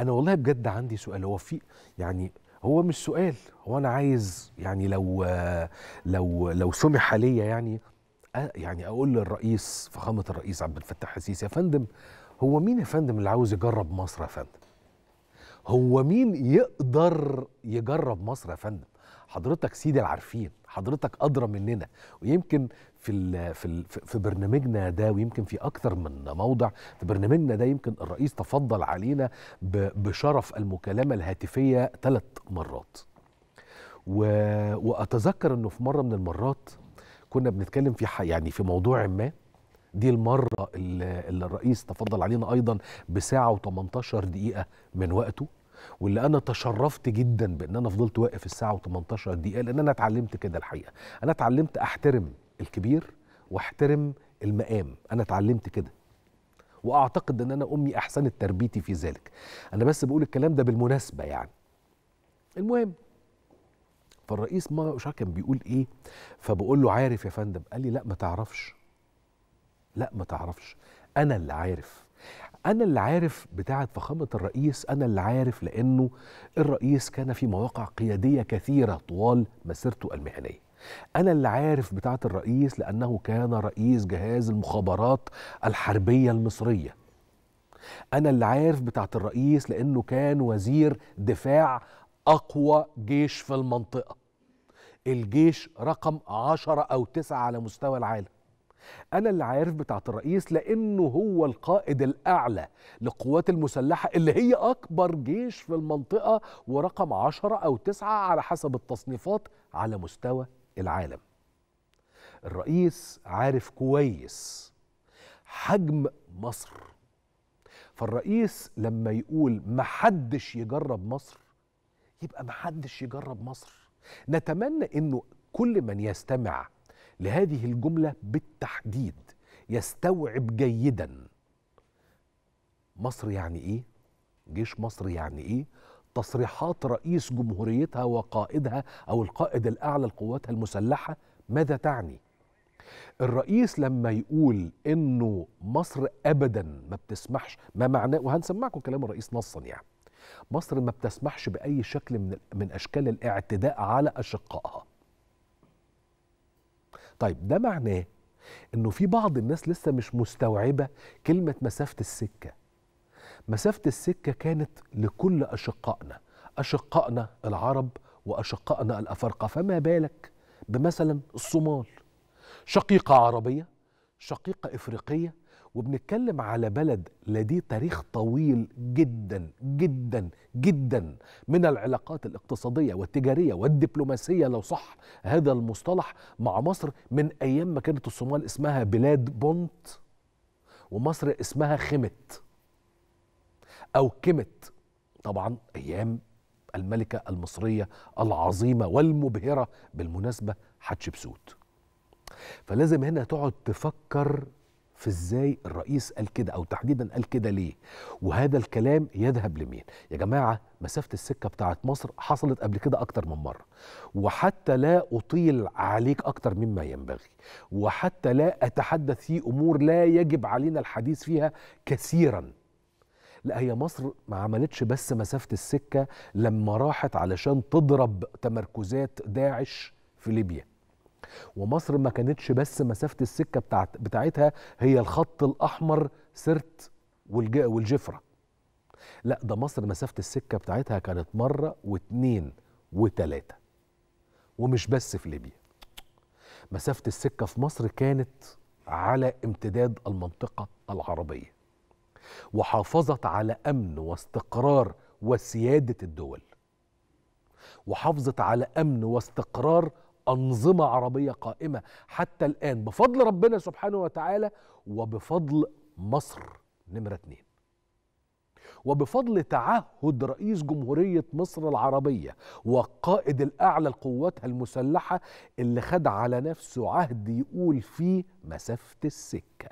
انا والله بجد عندي سؤال هو في يعني هو مش سؤال هو انا عايز يعني لو لو لو سمح لي يعني يعني اقول للرئيس فخامه الرئيس عبد الفتاح السيسي يا فندم هو مين يا فندم اللي عاوز يجرب مصر يا فندم هو مين يقدر يجرب مصر يا فندم حضرتك سيدي العارفين حضرتك ادرى مننا ويمكن في في في برنامجنا ده ويمكن في اكثر من موضع في برنامجنا ده يمكن الرئيس تفضل علينا بشرف المكالمه الهاتفيه ثلاث مرات و... واتذكر انه في مره من المرات كنا بنتكلم في ح... يعني في موضوع ما دي المره اللي الرئيس تفضل علينا ايضا بساعه و18 دقيقه من وقته واللي انا تشرفت جدا بان انا فضلت واقف الساعه و18 دقيقه لان انا اتعلمت كده الحقيقه انا اتعلمت احترم الكبير واحترم المقام انا اتعلمت كده واعتقد ان انا امي احسنت تربيتي في ذلك انا بس بقول الكلام ده بالمناسبه يعني المهم فالرئيس ما مش كان بيقول ايه فبقول له عارف يا فندم قال لي لا ما تعرفش لا ما تعرفش انا اللي عارف انا اللي عارف بتاعه فخامه الرئيس انا اللي عارف لانه الرئيس كان في مواقع قياديه كثيره طوال مسيرته المهنيه انا اللي عارف بتاعه الرئيس لانه كان رئيس جهاز المخابرات الحربيه المصريه انا اللي عارف بتاعه الرئيس لانه كان وزير دفاع اقوى جيش في المنطقه الجيش رقم عشرة او تسعة على مستوى العالم انا اللي عارف بتاعه الرئيس لانه هو القائد الاعلى للقوات المسلحه اللي هي اكبر جيش في المنطقه ورقم عشرة او تسعة على حسب التصنيفات على مستوى العالم الرئيس عارف كويس حجم مصر فالرئيس لما يقول محدش يجرب مصر يبقى محدش يجرب مصر نتمنى انه كل من يستمع لهذه الجمله بالتحديد يستوعب جيدا مصر يعني ايه جيش مصر يعني ايه تصريحات رئيس جمهوريتها وقائدها او القائد الاعلى لقواتها المسلحه ماذا تعني؟ الرئيس لما يقول انه مصر ابدا ما بتسمحش ما معناه وهنسمعكم كلام الرئيس نصا يعني مصر ما بتسمحش باي شكل من من اشكال الاعتداء على اشقائها طيب ده معناه انه في بعض الناس لسه مش مستوعبه كلمه مسافه السكه مسافة السكة كانت لكل أشقائنا أشقائنا العرب وأشقائنا الأفارقة فما بالك بمثلا الصومال شقيقة عربية شقيقة إفريقية وبنتكلم على بلد لديه تاريخ طويل جدا جدا جدا من العلاقات الاقتصادية والتجارية والدبلوماسية لو صح هذا المصطلح مع مصر من أيام ما كانت الصومال اسمها بلاد بونت ومصر اسمها خمت أو كمت طبعا أيام الملكة المصرية العظيمة والمبهرة بالمناسبة حتشبسوت فلازم هنا تقعد تفكر في ازاي الرئيس قال كده او تحديدا قال كده ليه وهذا الكلام يذهب لمين يا جماعه مسافه السكه بتاعه مصر حصلت قبل كده اكتر من مره وحتى لا اطيل عليك اكتر مما ينبغي وحتى لا اتحدث في امور لا يجب علينا الحديث فيها كثيرا لا هي مصر ما عملتش بس مسافة السكة لما راحت علشان تضرب تمركزات داعش في ليبيا ومصر ما كانتش بس مسافة السكة بتاعت بتاعتها هي الخط الأحمر سرت والجفرة لا ده مصر مسافة السكة بتاعتها كانت مرة واتنين وتلاتة ومش بس في ليبيا مسافة السكة في مصر كانت على امتداد المنطقة العربية وحافظت على امن واستقرار وسياده الدول وحافظت على امن واستقرار انظمه عربيه قائمه حتى الان بفضل ربنا سبحانه وتعالى وبفضل مصر نمره اتنين وبفضل تعهد رئيس جمهورية مصر العربية والقائد الأعلى لقواتها المسلحة اللي خد على نفسه عهد يقول فيه مسافة السكة